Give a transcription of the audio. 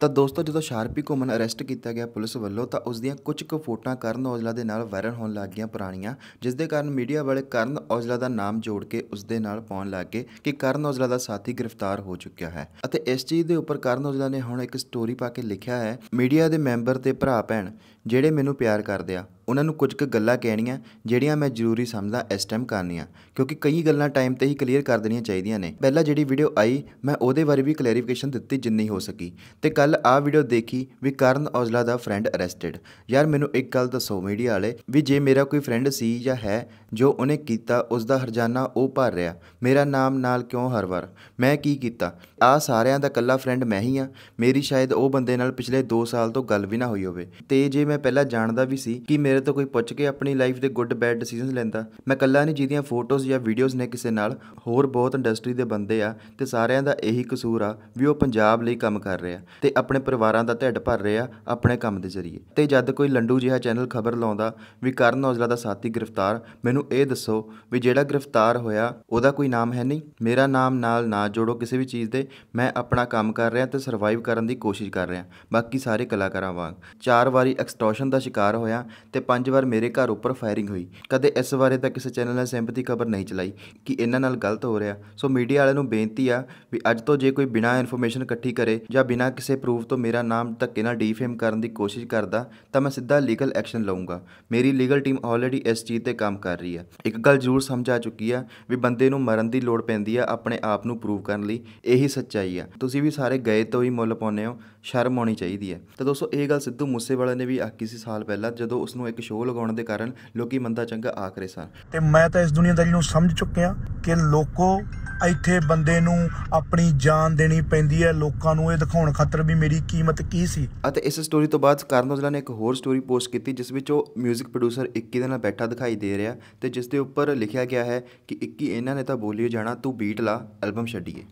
ਤਾਂ ਦੋਸਤੋ ਜਦੋਂ ਸ਼ਾਰਪੀ ਕੋਮਨ ਅਰੈਸਟ ਕੀਤਾ ਗਿਆ ਪੁਲਿਸ ਵੱਲੋਂ ਤਾਂ ਉਸ ਦੀਆਂ ਕੁਝ ਕੁ ਫੋਟੋਆਂ ਕਰਨ ਔਜਲਾ ਦੇ ਨਾਲ ਵਾਇਰਲ ਹੋਣ ਲੱਗ ਗਈਆਂ ਪੁਰਾਣੀਆਂ ਜਿਸ ਦੇ ਕਾਰਨ ਮੀਡੀਆ ਵਾਲੇ ਕਰਨ ਔਜਲਾ ਦਾ ਨਾਮ ਜੋੜ ਕੇ ਉਸ ਦੇ ਨਾਲ ਪਾਉਣ ਲੱਗ ਗਏ ਕਿ ਕਰਨ ਔਜਲਾ ਦਾ ਸਾਥੀ ਗ੍ਰਿਫਤਾਰ ਹੋ ਚੁੱਕਿਆ ਹੈ ਅਤੇ ਇਸ ਚੀਜ਼ ਦੇ ਉੱਪਰ ਕਰਨ ਔਜਲਾ ਨੇ ਹੁਣ ਇੱਕ ਸਟੋਰੀ ਪਾ ਕੇ ਲਿਖਿਆ ਹੈ ਮੀਡੀਆ ਦੇ ਮੈਂਬਰ ਤੇ ਭਰਾ ਭੈਣ ਜਿਹੜੇ ਮੈਨੂੰ ਪਿਆਰ ਕਰਦੇ ਆ ਉਹਨਾਂ ਨੂੰ ਕੁਝ ਕੁ ਗੱਲਾਂ ਕਹਿਣੀਆਂ ਜਿਹੜੀਆਂ ਮੈਂ ਜ਼ਰੂਰੀ ਸਮਝਦਾ ਇਸ ਟਾਈਮ ਕਰਨੀਆਂ ਕਿਉਂਕਿ ਕਈ ਗੱਲਾਂ ਟਾਈਮ ਤੇ ਹੀ ਕਲੀਅਰ ਕਰ ਦੇਣੀਆਂ ਚਾਹੀਦੀਆਂ ਨੇ ਪਹਿਲਾਂ ਜਿਹੜੀ ਵੀਡੀਓ ਆਈ ਮੈਂ ਉਹਦੇ ਬਾਰੇ ਵੀ ਕਲੈਰੀਫਿਕੇਸ਼ਨ ਦਿੱਤੀ ਜਿੰਨੀ ਹੋ ਸਕੀ ਤੇ ਕੱਲ ਆ ਵੀਡੀਓ ਦੇਖੀ ਵੀ ਕਰਨ ਔਜਲਾ ਦਾ ਫਰੈਂਡ ਅਰੈਸਟਡ ਯਾਰ ਮੈਨੂੰ ਇੱਕ ਗੱਲ ਦੱਸੋ ਮੀਡੀਆ ਵਾਲੇ ਵੀ ਜੇ ਮੇਰਾ ਕੋਈ ਫਰੈਂਡ ਸੀ ਜਾਂ ਹੈ ਜੋ ਉਹਨੇ ਕੀਤਾ ਉਸ ਦਾ ਹਰਜਾਨਾ ਉਹ ਭਰ ਰਿਹਾ ਮੇਰਾ ਨਾਮ ਨਾਲ ਕਿਉਂ ਹਰ ਵਾਰ ਮੈਂ ਕੀ ਕੀਤਾ ਆ ਸਾਰਿਆਂ ਦਾ ਕੱਲਾ ਫਰੈਂਡ ਮੈਂ ਹੀ ਆ ਮੇਰੀ ਸ਼ਾਇਦ ਉਹ ਬੰਦੇ ਨਾਲ ਪਿਛਲੇ 2 ਸਾਲ ਤੋਂ ਗੱਲ ਵੀ ਨਾ ਹੋਈ ਹੋਵੇ ਤੇ ਜੇ ਮੈਂ ਪਹਿਲਾਂ ਜਾਣਦਾ ਵੀ ਸੀ ਕਿ ਮੇਰੇ ਮੇਰੇ ਤੋਂ ਕੋਈ ਪੁੱਛ ਕੇ ਆਪਣੀ ਲਾਈਫ ਦੇ ਗੁੱਡ ਬੈਡ ਡਿਸੀਜਨਸ ਲੈਂਦਾ ਮੈਂ ਕੱਲਾ ਨਹੀਂ ਜਿਹਦੀਆਂ ਫੋਟੋਜ਼ ਜਾਂ ਵੀਡੀਓਜ਼ ਨੇ ਕਿਸੇ ਨਾਲ ਹੋਰ ਬਹੁਤ ਇੰਡਸਟਰੀ ਦੇ ਬੰਦੇ ਆ ਤੇ ਸਾਰਿਆਂ ਦਾ ਇਹੀ ਕਸੂਰ ਆ ਵੀ ਉਹ ਪੰਜਾਬ ਲਈ ਕੰਮ ਕਰ ਰਹੇ ਆ ਤੇ ਆਪਣੇ ਪਰਿਵਾਰਾਂ ਦਾ ਢਿੱਡ ਭਰ ਰਹੇ ਆ ਆਪਣੇ ਕੰਮ ਦੇ ਜ਼ਰੀਏ ਤੇ ਜਦ ਕੋਈ ਲੰਡੂ ਜਿਹਾ ਚੈਨਲ ਖਬਰ ਲਾਉਂਦਾ ਵੀ ਕਰਨ ਔਜਲਾ ਦਾ ਸਾਥੀ ਗ੍ਰਿਫਤਾਰ ਮੈਨੂੰ ਇਹ ਦੱਸੋ ਵੀ ਜਿਹੜਾ ਗ੍ਰਿਫਤਾਰ ਹੋਇਆ ਉਹਦਾ ਕੋਈ ਨਾਮ ਹੈ ਨਹੀਂ ਮੇਰਾ ਨਾਮ ਨਾਲ ਨਾ ਜੋੜੋ ਕਿਸੇ ਵੀ ਚੀਜ਼ ਦੇ ਮੈਂ ਆਪਣਾ ਕੰਮ ਕਰ ਰਿਹਾ ਤੇ ਸਰਵਾਈਵ ਕਰਨ ਦੀ ਕੋਸ਼ਿਸ਼ ਕਰ ਰਿਹਾ ਬਾਕੀ ਸਾਰੇ ਕਲਾਕਾਰਾਂ ਵਾਂਗ ਚਾਰ ਵਾਰੀ ਐਕਸਟ੍ਰੋਸ਼ਨ ਦਾ ਸ਼ਿਕਾਰ ਹੋਇਆ ਤੇ ਪੰਜ ਵਾਰ ਮੇਰੇ ਘਰ ਉੱਪਰ ਫਾਇਰਿੰਗ ਹੋਈ ਕਦੇ ਇਸ ਬਾਰੇ ਤਾਂ ਕਿਸੇ ਚੈਨਲ ਨੇ ਸਹਿਮਤੀ ਖਬਰ ਨਹੀਂ ਚਲਾਈ ਕਿ ਇਹਨਾਂ ਨਾਲ ਗਲਤ ਹੋ ਰਿਹਾ ਸੋ ਮੀਡੀਆ ਵਾਲਿਆਂ ਨੂੰ ਬੇਨਤੀ ਆ ਵੀ ਅੱਜ ਤੋਂ ਜੇ ਕੋਈ ਬਿਨਾਂ ਇਨਫੋਰਮੇਸ਼ਨ ਇਕੱਠੀ ਕਰੇ ਜਾਂ ਬਿਨਾਂ ਕਿਸੇ ਪ੍ਰੂਫ ਤੋਂ ਮੇਰਾ ਨਾਮ ਧੱਕੇ ਨਾਲ ਡੀਫੇਮ ਕਰਨ ਦੀ ਕੋਸ਼ਿਸ਼ ਕਰਦਾ ਤਾਂ ਮੈਂ ਸਿੱਧਾ ਲੀਗਲ ਐਕਸ਼ਨ ਲਵਾਂਗਾ ਮੇਰੀ ਲੀਗਲ ਟੀਮ ਆਲਰੇਡੀ ਇਸ ਚੀਜ਼ ਤੇ ਕੰਮ ਕਰ ਰਹੀ ਹੈ ਇੱਕ ਗੱਲ ਜ਼ਰੂਰ ਸਮਝ ਆ ਚੁੱਕੀ ਆ ਵੀ ਬੰਦੇ ਨੂੰ ਮਰਨ ਦੀ ਲੋੜ ਪੈਂਦੀ ਆ ਆਪਣੇ ਆਪ ਨੂੰ ਪ੍ਰੂਫ ਕਰਨ ਲਈ ਇਹੀ ਸੱਚਾਈ ਆ ਤੁਸੀਂ ਵੀ ਸਾਰੇ ਗਏ ਤੋਂ ਹੀ ਮੁੱਲ ਪਾਉਂਦੇ ਹੋ ਸ਼ਰਮ ਆਉਣੀ ਚਾਹੀਦੀ ਹੈ ਤਾਂ ਦੋਸਤੋ ਇਹ ਗੱਲ ਸਿੱਧੂ ਮੂਸੇਵਾਲੇ ਨੇ ਵੀ ਆਖੀ ਸੀ ਸਾਲ ਪਹਿਲਾਂ ਜਦੋਂ ਉਸ ਨੂੰ ਇੱਕ ਇੱਕ ਸ਼ੋਅ ਲਗਾਉਣ ਦੇ ਕਾਰਨ ਲੋਕੀ ਮੰਦਾ ਚੰਗਾ ਆਖਰੇ ਸਨ ਤੇ ਮੈਂ ਤਾਂ ਇਸ ਦੁਨੀਆਦਾਰੀ ਨੂੰ ਸਮਝ ਚੁੱਕਿਆ ਕਿ ਲੋਕੋ ਇੱਥੇ ਬੰਦੇ ਨੂੰ ਆਪਣੀ ਜਾਨ ਦੇਣੀ ਪੈਂਦੀ ਹੈ ਲੋਕਾਂ ਨੂੰ ਇਹ ਦਿਖਾਉਣ ਖਾਤਰ ਵੀ ਮੇਰੀ ਕੀਮਤ ਕੀ ਸੀ ਅਤੇ ਇਸ ਸਟੋਰੀ ਤੋਂ ਬਾਅਦ ਕਰਨ ਔਜਲਾ ਨੇ ਇੱਕ ਹੋਰ ਸਟੋਰੀ ਪੋਸਟ ਕੀਤੀ ਜਿਸ ਵਿੱਚ ਉਹ 뮤직 ਪ੍ਰੋਡਿਊਸਰ 21 ਦੇ ਨਾਲ ਬੈਠਾ ਦਿਖਾਈ ਦੇ ਰਿਹਾ ਤੇ ਜਿਸ ਦੇ ਉੱਪਰ ਲਿਖਿਆ ਗਿਆ ਹੈ ਕਿ 21 ਇਹਨਾਂ ਨੇ ਤਾਂ ਬੋਲੀ ਜਾਣਾ ਤੂੰ ਬੀਟ ਲਾ ਐਲਬਮ ਛੱਡੀਏ